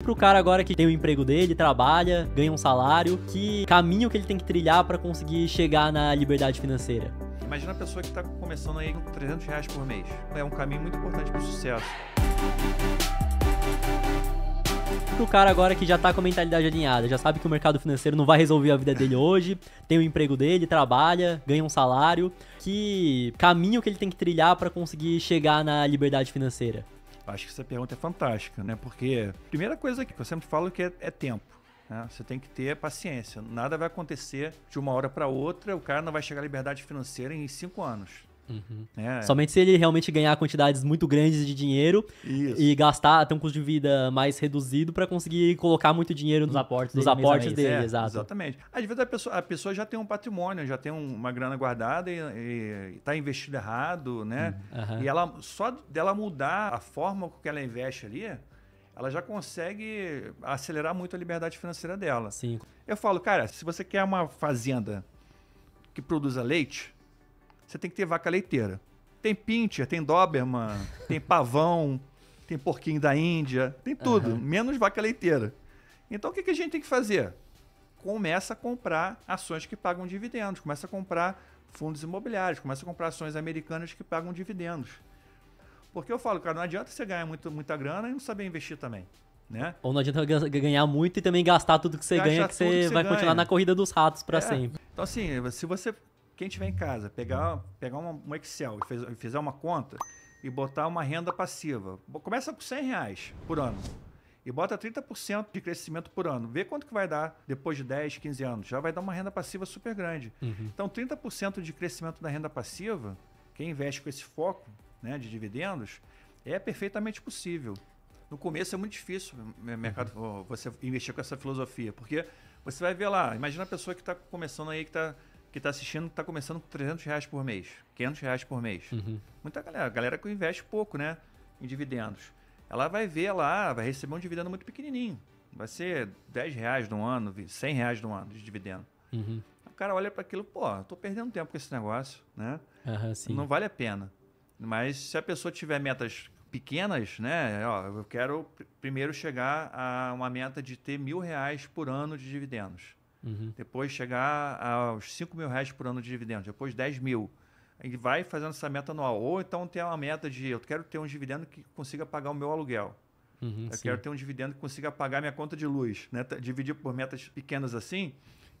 pro cara agora que tem o emprego dele, trabalha, ganha um salário, que caminho que ele tem que trilhar para conseguir chegar na liberdade financeira? Imagina a pessoa que está começando aí com 300 reais por mês. É um caminho muito importante para o sucesso. Pro cara agora que já está com a mentalidade alinhada, já sabe que o mercado financeiro não vai resolver a vida dele hoje, tem o emprego dele, trabalha, ganha um salário, que caminho que ele tem que trilhar para conseguir chegar na liberdade financeira? Acho que essa pergunta é fantástica, né? Porque a primeira coisa que eu sempre falo que é, é tempo. Né? Você tem que ter paciência. Nada vai acontecer de uma hora para outra. O cara não vai chegar à liberdade financeira em cinco anos. Uhum. É. Somente se ele realmente ganhar quantidades muito grandes de dinheiro Isso. e gastar, ter um custo de vida mais reduzido para conseguir colocar muito dinheiro nos aportes, nos dele, aportes é dele, é, exato. Exatamente. Às vezes a pessoa, a pessoa já tem um patrimônio, já tem um, uma grana guardada e está investido errado, né? Uhum. E ela só dela mudar a forma com que ela investe ali, ela já consegue acelerar muito a liberdade financeira dela. Sim. Eu falo, cara, se você quer uma fazenda que produza leite, você tem que ter vaca leiteira. Tem pincher, tem doberman, tem pavão, tem porquinho da Índia, tem tudo, uhum. menos vaca leiteira. Então o que, que a gente tem que fazer? Começa a comprar ações que pagam dividendos, começa a comprar fundos imobiliários, começa a comprar ações americanas que pagam dividendos. Porque eu falo, cara, não adianta você ganhar muito, muita grana e não saber investir também. Né? Ou não adianta ganhar muito e também gastar tudo que você Gasta ganha, que você, que você vai ganha. continuar na corrida dos ratos para é. sempre. Então, assim, se você quem tiver em casa, pegar, pegar uma, um Excel e fizer uma conta e botar uma renda passiva. Começa com 100 reais por ano e bota 30% de crescimento por ano. Vê quanto que vai dar depois de 10, 15 anos. Já vai dar uma renda passiva super grande. Uhum. Então, 30% de crescimento da renda passiva, quem investe com esse foco né, de dividendos, é perfeitamente possível. No começo é muito difícil mercado, uhum. você investir com essa filosofia, porque você vai ver lá, imagina a pessoa que está começando aí, que está que está assistindo está começando com 300 reais por mês, 500 reais por mês. Uhum. Muita galera, galera que investe pouco né, em dividendos. Ela vai ver lá, vai receber um dividendo muito pequenininho. Vai ser 10 reais no ano, 100 reais no ano de dividendo. Uhum. O cara olha para aquilo, pô, estou perdendo tempo com esse negócio, né? Uhum, Não vale a pena. Mas se a pessoa tiver metas pequenas, né? Ó, eu quero primeiro chegar a uma meta de ter mil reais por ano de dividendos. Uhum. Depois chegar aos 5 mil reais por ano de dividendos, depois 10 mil. Ele vai fazendo essa meta anual. Ou então tem uma meta de eu quero ter um dividendo que consiga pagar o meu aluguel. Uhum, eu sim. quero ter um dividendo que consiga pagar minha conta de luz. Né? Dividir por metas pequenas assim,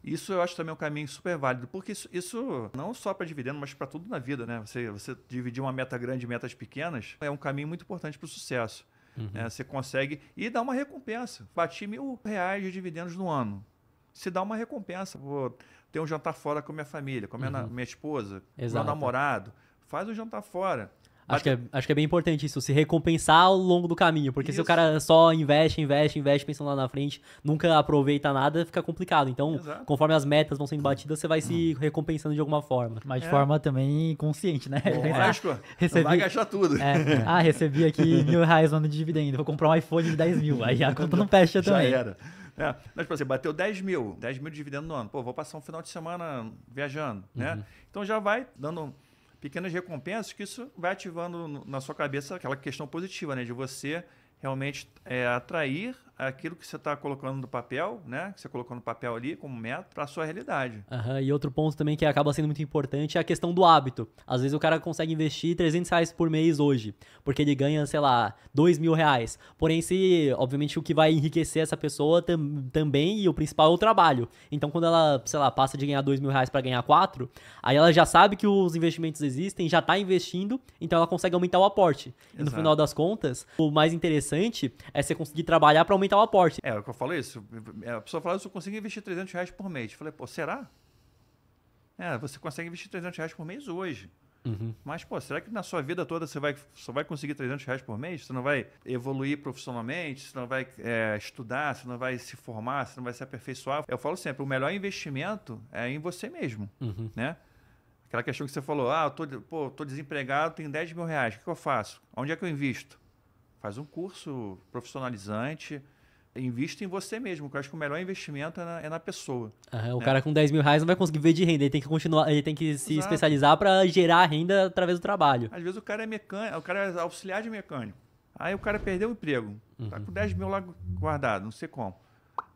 isso eu acho também um caminho super válido, porque isso, isso não só para dividendo, mas para tudo na vida, né? Você, você dividir uma meta grande em metas pequenas é um caminho muito importante para o sucesso. Uhum. Né? Você consegue. E dá uma recompensa. Bati mil reais de dividendos no ano se dá uma recompensa. Vou ter um jantar fora com minha família, com minha, uhum. minha esposa, Exato. meu namorado. Faz o um jantar fora. Acho que, é, acho que é bem importante isso, se recompensar ao longo do caminho, porque isso. se o cara só investe, investe, investe, pensando lá na frente, nunca aproveita nada, fica complicado. Então, Exato. conforme as metas vão sendo batidas, você vai se uhum. recompensando de alguma forma. Mas de é. forma também consciente, né? lógico, recebi... vai gastar tudo. É. Ah, recebi aqui mil reais no ano de dividendo, vou comprar um iPhone de 10 mil, aí a conta não fecha também. Já era. É, mas, por exemplo, bateu 10 mil, 10 mil de dividendo no ano. Pô, vou passar um final de semana viajando, né? uhum. né? Então já vai dando pequenas recompensas que isso vai ativando na sua cabeça aquela questão positiva, né? De você realmente é, atrair aquilo que você está colocando no papel, né? Que você colocou no papel ali como meta para a sua realidade. Uhum, e outro ponto também que acaba sendo muito importante é a questão do hábito. Às vezes o cara consegue investir 300 reais por mês hoje, porque ele ganha, sei lá, 2 mil reais. Porém, se, obviamente, o que vai enriquecer essa pessoa tam também e o principal é o trabalho. Então, quando ela, sei lá, passa de ganhar 2 mil reais para ganhar 4, aí ela já sabe que os investimentos existem, já está investindo, então ela consegue aumentar o aporte. E no final das contas, o mais interessante é você conseguir trabalhar para aumentar aumentar o aporte. É, é o que eu falo isso. A pessoa fala, ah, eu consigo investir 300 reais por mês. Eu falei, pô, será? É, você consegue investir 300 reais por mês hoje. Uhum. Mas, pô, será que na sua vida toda você vai, só vai conseguir 300 reais por mês? Você não vai evoluir profissionalmente? Você não vai é, estudar? Você não vai se formar? Você não vai se aperfeiçoar? Eu falo sempre, o melhor investimento é em você mesmo, uhum. né? Aquela questão que você falou, ah, eu tô, pô, tô desempregado, tenho 10 mil reais, o que, que eu faço? Onde é que eu invisto? Faz um curso profissionalizante, invista em você mesmo, porque eu acho que o melhor investimento é na, é na pessoa. Aham, né? O cara com 10 mil reais não vai conseguir ver de renda, ele tem que continuar, ele tem que se Exato. especializar para gerar renda através do trabalho. Às vezes o cara é mecânico, o cara é auxiliar de mecânico. Aí o cara perdeu o emprego, tá uhum. tá com 10 mil lá guardado, não sei como.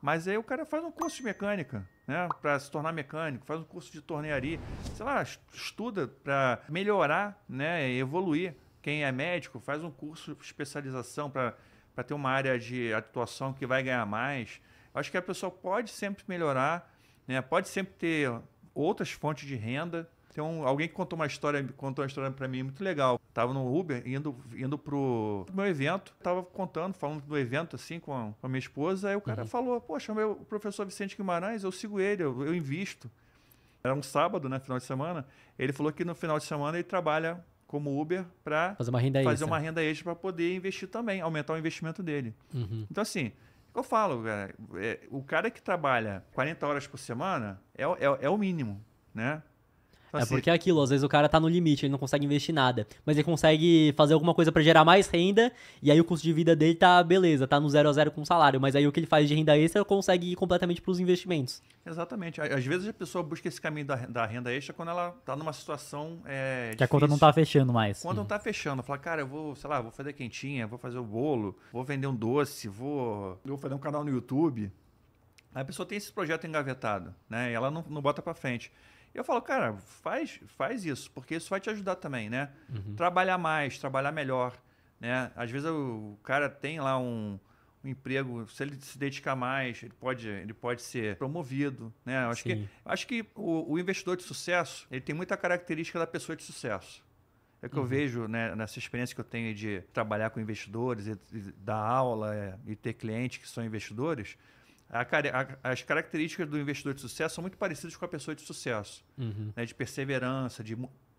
Mas aí o cara faz um curso de mecânica, né? Para se tornar mecânico, faz um curso de tornearia, sei lá, estuda para melhorar, né? Evoluir. Quem é médico faz um curso de especialização para para ter uma área de atuação que vai ganhar mais. Acho que a pessoa pode sempre melhorar, né? pode sempre ter outras fontes de renda. Tem um, alguém que contou uma história, contou uma história para mim muito legal. Tava no Uber indo indo pro meu evento, tava contando, falando do evento assim com a, com a minha esposa, aí o cara uhum. falou: "Poxa, meu professor Vicente Guimarães, eu sigo ele, eu, eu invisto". Era um sábado, né, final de semana. Ele falou que no final de semana ele trabalha como Uber para fazer uma renda fazer extra, uma renda extra para poder investir também, aumentar o investimento dele. Uhum. Então assim, eu falo, cara, é, o cara que trabalha 40 horas por semana é, é, é o mínimo, né? Tipo é assim, porque é aquilo, às vezes o cara tá no limite, ele não consegue investir nada. Mas ele consegue fazer alguma coisa para gerar mais renda, e aí o custo de vida dele tá beleza, tá no zero a zero com o salário. Mas aí o que ele faz de renda extra consegue ir completamente pros investimentos. Exatamente. Às vezes a pessoa busca esse caminho da, da renda extra quando ela tá numa situação. É, que difícil. a conta não tá fechando mais. Quando não uhum. tá fechando, fala, cara, eu vou, sei lá, vou fazer quentinha, vou fazer o bolo, vou vender um doce, vou, vou fazer um canal no YouTube a pessoa tem esse projeto engavetado, né? E ela não, não bota para frente. Eu falo, cara, faz, faz isso, porque isso vai te ajudar também, né? Uhum. Trabalhar mais, trabalhar melhor, né? Às vezes o cara tem lá um, um emprego, se ele se dedicar mais, ele pode, ele pode ser promovido, né? Eu acho que, acho que o, o, investidor de sucesso, ele tem muita característica da pessoa de sucesso. É o que uhum. eu vejo né, nessa experiência que eu tenho de trabalhar com investidores, e, e dar aula é, e ter clientes que são investidores. A, a, as características do investidor de sucesso são muito parecidas com a pessoa de sucesso. Uhum. Né? De perseverança, de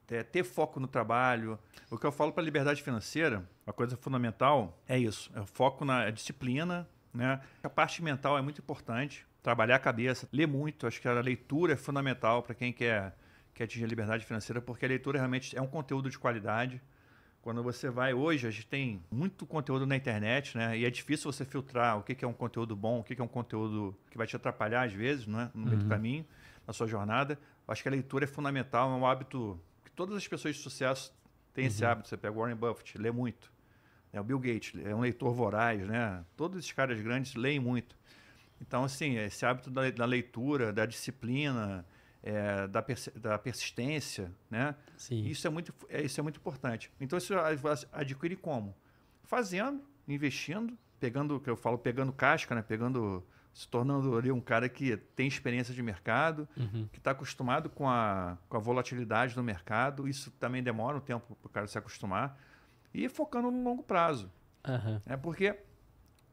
é, ter foco no trabalho. O que eu falo para a liberdade financeira, uma coisa fundamental é isso: é o foco na é disciplina. Né? A parte mental é muito importante. Trabalhar a cabeça, ler muito. Acho que a leitura é fundamental para quem quer, quer atingir a liberdade financeira, porque a leitura realmente é um conteúdo de qualidade. Quando você vai hoje, a gente tem muito conteúdo na internet, né? E é difícil você filtrar o que, que é um conteúdo bom, o que, que é um conteúdo que vai te atrapalhar às vezes, né? No meio do uhum. caminho, na sua jornada. Acho que a leitura é fundamental, é um hábito que todas as pessoas de sucesso têm uhum. esse hábito. Você pega Warren Buffett, lê muito. É, o Bill Gates é um leitor voraz, né? Todos esses caras grandes leem muito. Então, assim, esse hábito da leitura, da disciplina, é, da, pers da, persistência, né? Sim. Isso é muito, é, isso é muito importante. Então isso adquire como? Fazendo, investindo, pegando, que eu falo, pegando casca, né? Pegando, se tornando ali um cara que tem experiência de mercado, uhum. que está acostumado com a, com a volatilidade do mercado. Isso também demora um tempo para o cara se acostumar e focando no longo prazo. Uhum. É porque,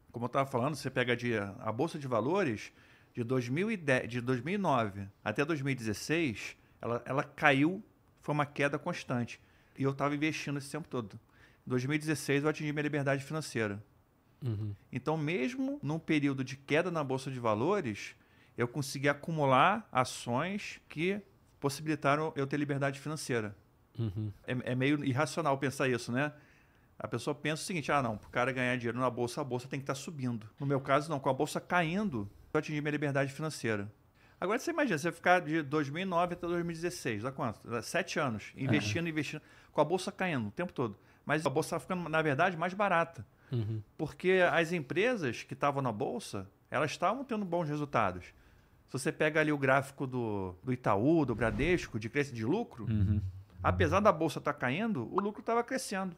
como eu estava falando, você pega de, a bolsa de valores de, 2010, de 2009 até 2016, ela, ela caiu, foi uma queda constante. E eu estava investindo esse tempo todo. Em 2016, eu atingi minha liberdade financeira. Uhum. Então, mesmo num período de queda na Bolsa de Valores, eu consegui acumular ações que possibilitaram eu ter liberdade financeira. Uhum. É, é, meio irracional pensar isso, né? A pessoa pensa o seguinte: ah, não, para o cara ganhar dinheiro na bolsa, a bolsa tem que estar tá subindo. No meu caso, não, com a bolsa caindo, eu atingi minha liberdade financeira. Agora você imagina, você ficar de 2009 até 2016, dá quanto? sete anos, é. investindo, uhum. investindo, com a bolsa caindo o tempo todo. Mas a bolsa tá ficando, na verdade, mais barata. Uhum. Porque as empresas que estavam na bolsa, elas estavam tendo bons resultados. Se você pega ali o gráfico do, do Itaú, do Bradesco, de crescimento de lucro, uhum. apesar da bolsa estar tá caindo, o lucro estava crescendo.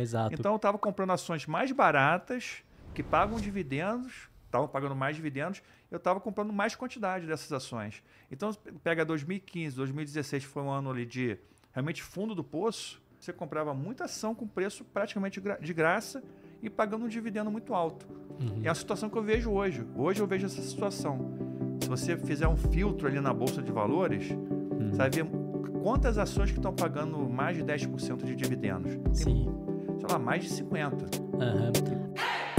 exato. Então eu estava comprando ações mais baratas, que pagam dividendos, estavam pagando mais dividendos, eu estava comprando mais quantidade dessas ações. Então, pega 2015, 2016, foi um ano ali de realmente fundo do poço, você comprava muita ação com preço praticamente de graça e pagando um dividendo muito alto. Uhum. É a situação que eu vejo hoje. Hoje eu vejo essa situação. Se você fizer um filtro ali na bolsa de valores, uhum. você vai ver quantas ações que estão pagando mais de 10% de dividendos. Tem, Sim. Sei lá, mais de 50. Uhum.